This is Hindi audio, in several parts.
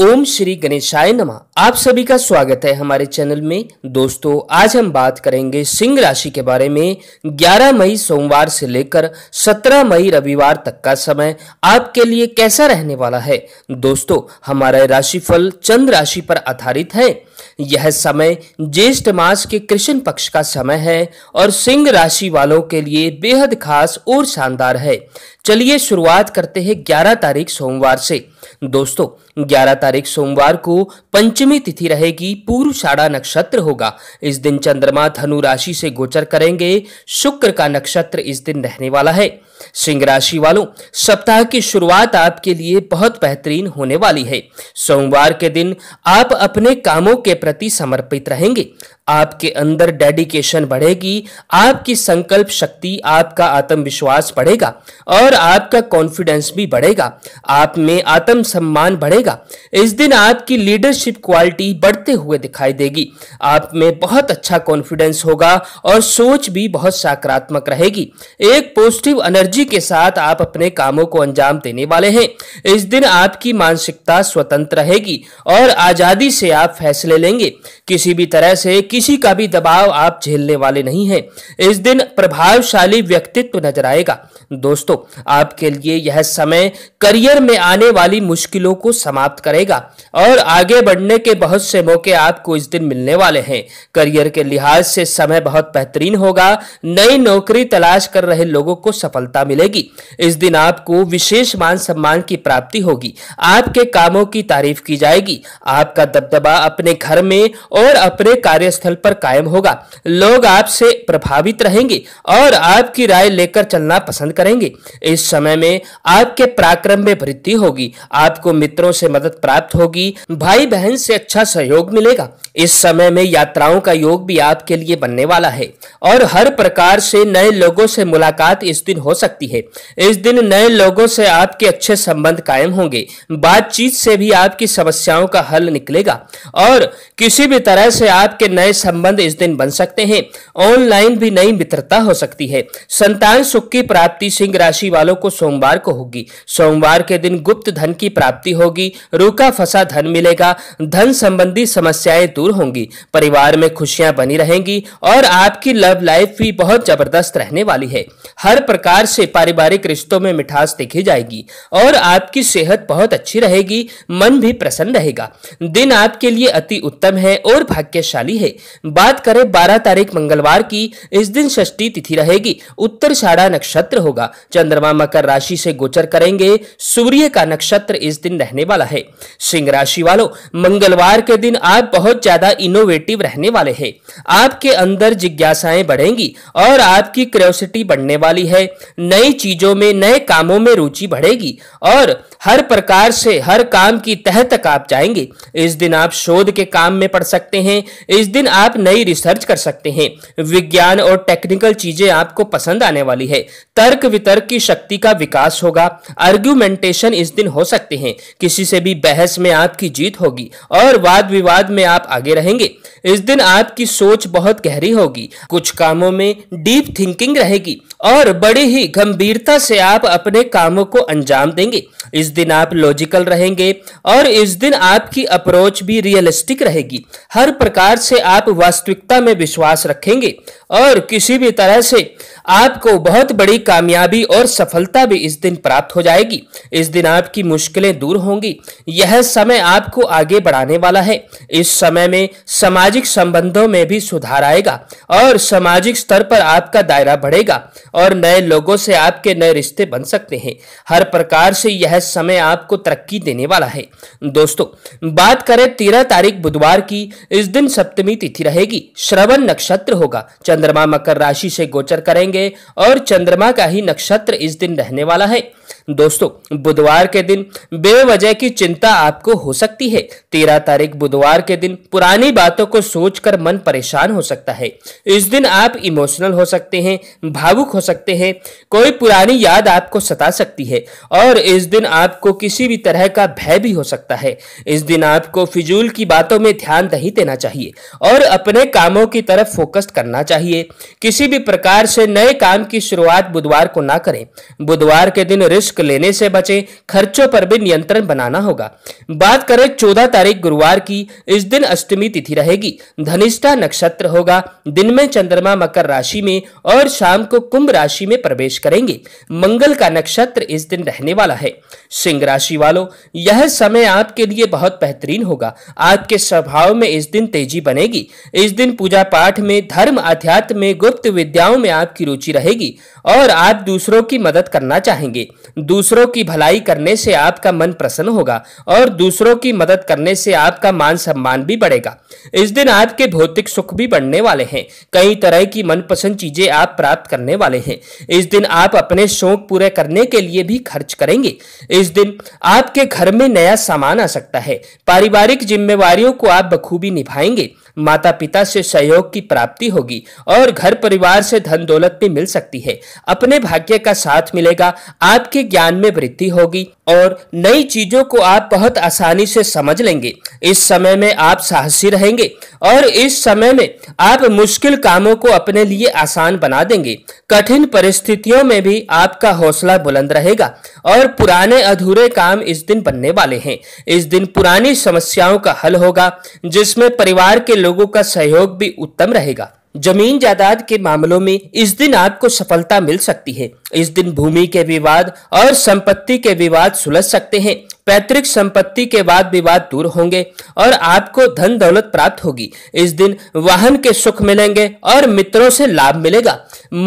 ओम श्री गणेशाय नमः आप सभी का स्वागत है हमारे चैनल में दोस्तों आज हम बात करेंगे सिंह राशि के बारे में 11 मई सोमवार से लेकर 17 मई रविवार तक का समय आपके लिए कैसा रहने वाला है दोस्तों हमारा राशिफल चंद्र राशि पर आधारित है यह समय ज्येष्ठ मास के कृष्ण पक्ष का समय है और सिंह राशि वालों के लिए बेहद खास और शानदार है चलिए शुरुआत करते हैं ग्यारह तारीख सोमवार से दोस्तों 11 तारीख सोमवार को पंचमी तिथि रहेगी पूर्व नक्षत्र होगा इस दिन चंद्रमा धनु राशि से गोचर करेंगे शुक्र का नक्षत्र इस दिन रहने वाला है सिंह राशि वालों सप्ताह की शुरुआत आपके लिए बहुत बेहतरीन होने वाली है सोमवार के दिन आप अपने कामों के प्रति समर्पित रहेंगे आपके अंदर डेडिकेशन बढ़ेगी आपकी संकल्प शक्ति आपका आत्मविश्वास बढ़ेगा और आपका कॉन्फिडेंस भी बढ़ेगा आप में आत्म आत्म सम्मान बढ़ेगा इस दिन आपकी लीडरशिप क्वालिटी बढ़ते हुए दिखाई देगी आप में बहुत अच्छा कॉन्फिडेंस होगा और सोच भी बहुत सकारात्मक रहेगी एक पॉजिटिव एनर्जी के साथ आप अपने कामों को अंजाम देने वाले हैं इस दिन आपकी मानसिकता स्वतंत्र रहेगी और आज़ादी से आप फैसले लेंगे किसी भी तरह से किसी का भी दबाव आप झेलने वाले नहीं है इस दिन प्रभावशाली व्यक्तित्व नजर आएगा दोस्तों आपके लिए यह समय करियर में आने वाली सारी मुश्किलों को समाप्त करेगा और आगे बढ़ने के बहुत से मौके आपको इस दिन मिलने वाले हैं करियर के लिहाज से समय बहुत बेहतरीन होगा नई नौकरी तलाश कर रहे लोगों को सफलता मिलेगी इस दिन आपको विशेष मान सम्मान की प्राप्ति होगी आपके कामों की तारीफ की जाएगी आपका दबदबा अपने घर में और अपने कार्यस्थल पर कायम होगा लोग आपसे प्रभावित रहेंगे और आपकी राय लेकर चलना पसंद करेंगे इस समय में आपके पराक्रम में वृद्धि होगी आपको मित्रों से मदद प्राप्त होगी भाई बहन से अच्छा सहयोग मिलेगा इस समय में यात्राओं का योग भी आपके लिए बनने वाला है और हर प्रकार से नए लोगों से मुलाकात इस दिन हो सकती है इस दिन नए लोगों से आपके अच्छे संबंध कायम होंगे बातचीत से भी आपकी समस्याओं का हल निकलेगा और किसी भी तरह से आपके नए संबंध इस दिन बन सकते हैं ऑनलाइन भी नई मित्रता हो सकती है संतान सुख की प्राप्ति सिंह राशि वालों को सोमवार को होगी सोमवार के दिन गुप्त धन की प्राप्ति होगी रूका फंसा धन मिलेगा धन संबंधी समस्याएं दूर होंगी परिवार में खुशियां बनी रहेंगी और आपकी लव लाइफ भी बहुत जबरदस्त रहने वाली है हर प्रकार से पारिवारिक रिश्तों में मिठास देखी जाएगी और आपकी सेहत बहुत अच्छी रहेगी मन भी प्रसन्न रहेगा दिन आपके लिए अति उत्तम है और भाग्यशाली है बात करें बारह तारीख मंगलवार की इस दिन षष्टी तिथि रहेगी उत्तर शाड़ा नक्षत्र होगा चंद्रमा मकर राशि से गोचर करेंगे सूर्य का नक्षत्र सत्र इस दिन रहने वाला है सिंह राशि वालों मंगलवार के दिन आप बहुत ज्यादा इनोवेटिव रहने वाले हैं आपके अंदर जिज्ञासाएं बढ़ेंगी और आपकी क्रियोसिटी बढ़ने वाली है नई चीजों में नए कामों में रुचि बढ़ेगी और हर प्रकार से हर काम की तह तक आप जाएंगे इस दिन आप शोध के काम में पढ़ सकते हैं इस दिन आप नई रिसर्च कर सकते हैं विज्ञान और टेक्निकल चीजें आपको पसंद आने वाली है तर्क वितर्क की शक्ति का विकास होगा आर्ग्यूमेंटेशन इस दिन हो सकता सकते हैं किसी से भी बहस में आपकी जीत होगी और वाद विवाद में आप आगे रहेंगे इस दिन आपकी सोच बहुत गहरी होगी कुछ कामों में डीप थिंकिंग रहेगी और बड़े ही गंभीरता से आप अपने कामों को अंजाम देंगे इस दिन आप लॉजिकल रहेंगे और इस दिन आपकी अप्रोच भी रियलिस्टिक रहेगी हर प्रकार से आप वास्तविकता में विश्वास रखेंगे और किसी भी तरह से आपको बहुत बड़ी कामयाबी और सफलता भी इस दिन प्राप्त हो जाएगी इस दिन आपकी मुश्किलें दूर होंगी यह समय आपको आगे बढ़ाने वाला है इस समय में सामाजिक संबंधों में भी सुधार आएगा और सामाजिक स्तर पर आपका दायरा बढ़ेगा और नए लोगों से आपके नए रिश्ते बन सकते हैं हर प्रकार से यह समय आपको तरक्की देने वाला है दोस्तों बात करें तेरह तारीख बुधवार की इस दिन सप्तमी तिथि रहेगी श्रवण नक्षत्र होगा चंद्रमा मकर राशि से गोचर करेंगे और चंद्रमा का ही नक्षत्र इस दिन रहने वाला है दोस्तों बुधवार के दिन बेवजह की चिंता आपको हो सकती है तेरह तारीख बुधवार के दिन पुरानी बातों को सोचकर मन परेशान हो सकता है इस दिन आप इमोशनल हो सकते हैं भावुक हो सकते हैं कोई पुरानी याद आपको सता सकती है और इस दिन आपको किसी भी तरह का भय भी हो सकता है इस दिन आपको फिजूल की बातों में ध्यान नहीं देना चाहिए और अपने कामों की तरफ फोकस करना चाहिए चाहिए किसी भी प्रकार से नए काम की शुरुआत बुधवार को ना करें बुधवार के दिन रिस्क लेने से बचें खर्चों पर भी नियंत्रण बनाना होगा बात करें चौदह तारीख गुरुवार की इस दिन अष्टमी तिथि रहेगी धनिष्ठा नक्षत्र होगा दिन में चंद्रमा मकर राशि में और शाम को कुंभ राशि में प्रवेश करेंगे मंगल का नक्षत्र इस दिन रहने वाला है सिंह राशि वालों यह समय आपके लिए बहुत बेहतरीन होगा आपके स्वभाव में इस दिन तेजी बनेगी इस दिन पूजा पाठ में धर्म आध्यात्म अध्यात्म में गुप्त विद्याओं में आपकी रुचि रहेगी और आप दूसरों की मदद करना चाहेंगे दूसरों की भलाई करने से आपका मन प्रसन्न होगा और दूसरों की मदद करने से आपका मान सम्मान भी बढ़ेगा इस दिन आपके भौतिक सुख भी बढ़ने वाले हैं कई तरह की मनपसंद चीजें आप प्राप्त करने वाले हैं इस दिन आप अपने शौक पूरे करने के लिए भी खर्च करेंगे इस दिन आपके घर में नया सामान आ सकता है पारिवारिक जिम्मेवार को आप बखूबी निभाएंगे माता पिता से सहयोग की प्राप्ति होगी और घर परिवार से धन दौलत भी मिल सकती है अपने भाग्य का साथ मिलेगा आपके ज्ञान में वृद्धि होगी और नई चीजों को आप बहुत आसानी से समझ लेंगे इस समय में आप साहसी रहेंगे और इस समय में आप मुश्किल कामों को अपने लिए आसान बना देंगे कठिन परिस्थितियों में भी आपका हौसला बुलंद रहेगा और पुराने अधूरे काम इस दिन बनने वाले हैं इस दिन पुरानी समस्याओं का हल होगा जिसमें परिवार के लोग लोगों का सहयोग भी उत्तम रहेगा जमीन जायदाद के मामलों में इस दिन आपको सफलता मिल सकती है इस दिन भूमि के विवाद और संपत्ति के विवाद सुलझ सकते हैं पैतृक संपत्ति के वाद विवाद दूर होंगे और आपको धन दौलत प्राप्त होगी इस दिन वाहन के सुख मिलेंगे और मित्रों से लाभ मिलेगा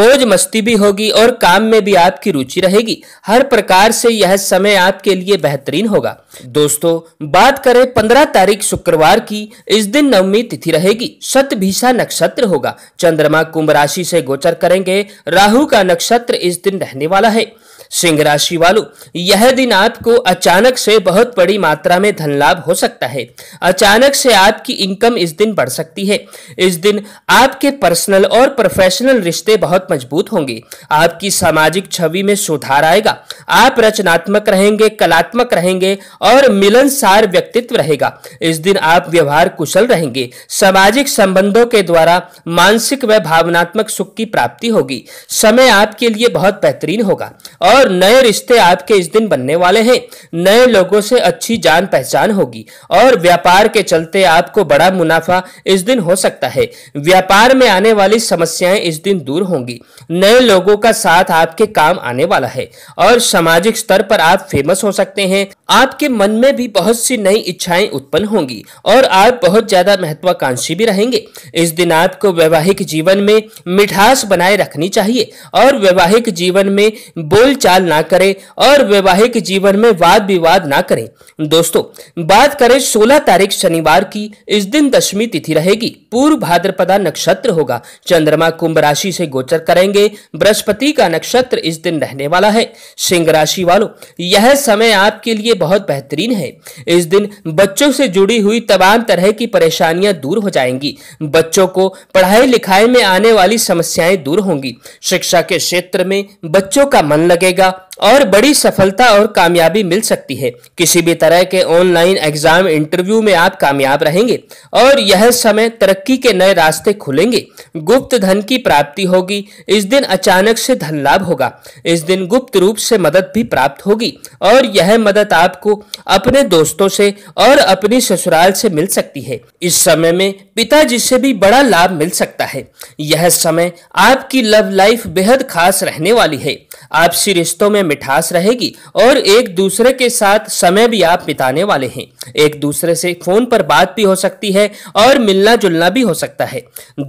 मौज मस्ती भी होगी और काम में भी आपकी रुचि रहेगी हर प्रकार से यह समय आपके लिए बेहतरीन होगा दोस्तों बात करें पंद्रह तारीख शुक्रवार की इस दिन नवमी तिथि रहेगी सतभिषा नक्षत्र होगा चंद्रमा कुंभ राशि से गोचर करेंगे राहु का नक्षत्र इस दिन रहने वाला है सिंह राशि वालों यह दिन आपको अचानक से बहुत बड़ी मात्रा में धन लाभ हो सकता है अचानक से आपकी इनकम इस दिन बढ़ सकती है इस दिन आपके पर्सनल और प्रोफेशनल रिश्ते बहुत मजबूत होंगे आपकी सामाजिक छवि में सुधार आएगा आप रचनात्मक रहेंगे कलात्मक रहेंगे और मिलनसार व्यक्तित्व रहेगा इस दिन आप व्यवहार कुशल रहेंगे सामाजिक संबंधों के द्वारा मानसिक व भावनात्मक सुख की प्राप्ति होगी समय आपके लिए बहुत बेहतरीन होगा और और नए रिश्ते आपके इस दिन बनने वाले हैं नए लोगों से अच्छी जान पहचान होगी और व्यापार के चलते आपको बड़ा मुनाफा इस दिन हो सकता है व्यापार में आने वाली समस्याएं इस दिन दूर होंगी नए लोगों का साथ आपके काम आने वाला है और सामाजिक स्तर पर आप फेमस हो सकते हैं आपके मन में भी बहुत सी नई इच्छाएं उत्पन्न होंगी और आप बहुत ज्यादा महत्वाकांक्षी भी रहेंगे इस दिन आपको वैवाहिक जीवन में मिठास बनाए रखनी चाहिए और वैवाहिक जीवन में बोलचाल चाल ना करें और वैवाहिक जीवन में वाद विवाद ना करें दोस्तों बात करें 16 तारीख शनिवार की इस दिन दशमी तिथि रहेगी पूर्व भाद्रपदा नक्षत्र होगा चंद्रमा कुंभ राशि से गोचर करेंगे बृहस्पति का नक्षत्र इस दिन रहने वाला है सिंह राशि वालों यह समय आपके लिए बहुत बेहतरीन है इस दिन बच्चों से जुड़ी हुई तमाम तरह की परेशानियां दूर हो जाएंगी बच्चों को पढ़ाई लिखाई में आने वाली समस्याएं दूर होंगी शिक्षा के क्षेत्र में बच्चों का मन लगेगा जाएगा और बड़ी सफलता और कामयाबी मिल सकती है किसी भी तरह के ऑनलाइन एग्जाम इंटरव्यू में आप कामयाब रहेंगे और यह समय तरक्की के नए रास्ते खुलेंगे गुप्त धन की प्राप्ति होगी इस दिन अचानक से धन लाभ होगा इस दिन गुप्त रूप से मदद भी प्राप्त होगी और यह मदद आपको अपने दोस्तों से और अपनी ससुराल से मिल सकती है इस समय में पिताजी से भी बड़ा लाभ मिल सकता है यह समय आपकी लव लाइफ बेहद खास रहने वाली है आपसी रिश्तों में मिठास रहेगी और एक दूसरे के साथ समय भी आप बिताने वाले हैं एक दूसरे से फोन पर बात भी हो सकती है और मिलना जुलना भी हो सकता है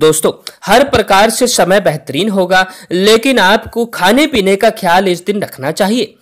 दोस्तों हर प्रकार से समय बेहतरीन होगा लेकिन आपको खाने पीने का ख्याल इस दिन रखना चाहिए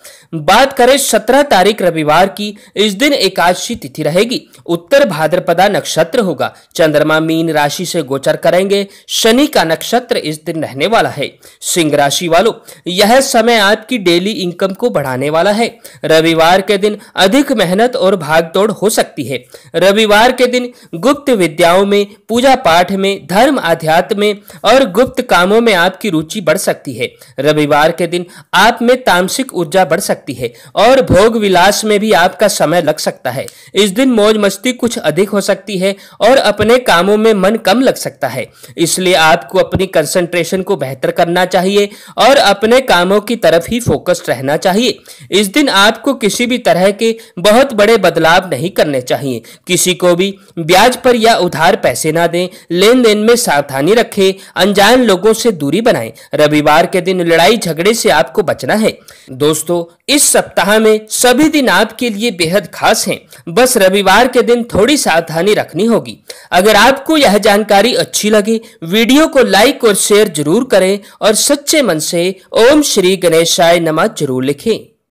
बात करें सत्रह तारीख रविवार की इस दिन एकादशी तिथि रहेगी उत्तर भाद्रपदा नक्षत्र होगा चंद्रमा मीन राशि से गोचर करेंगे शनि का नक्षत्र इस दिन रहने वाला है सिंह राशि वालों यह समय आपकी डेली इनकम को बढ़ाने वाला है रविवार के दिन अधिक मेहनत और भागदौड़ हो सकती है रविवार के दिन गुप्त विद्याओं में पूजा पाठ में धर्म अध्यात्म में और गुप्त कामों में आपकी रुचि बढ़ सकती है रविवार के दिन आप में तामसिक ऊर्जा बढ़ सकती है और भोग विलास में भी आपका समय लग सकता है इस दिन मौज मस्ती कुछ अधिक हो सकती है और अपने कामों में मन कम लग सकता है इसलिए आपको अपनी कंसंट्रेशन को बेहतर करना चाहिए और अपने कामों की तरफ ही फोकस्ड रहना चाहिए इस दिन आपको किसी भी तरह के बहुत बड़े बदलाव नहीं करने चाहिए किसी को भी ब्याज पर या उधार पैसे ना दें लेन देन में सावधानी रखें अनजान लोगों से दूरी बनाएं रविवार के दिन लड़ाई झगड़े से आपको बचना है दोस्तों इस सप्ताह में सभी दिन आपके लिए बेहद खास हैं बस रविवार के दिन थोड़ी सावधानी रखनी होगी अगर आपको यह जानकारी अच्छी लगी वीडियो को लाइक और शेयर जरूर करें और सच्चे मन से ओम श्री गणेशाय नमः जरूर लिखें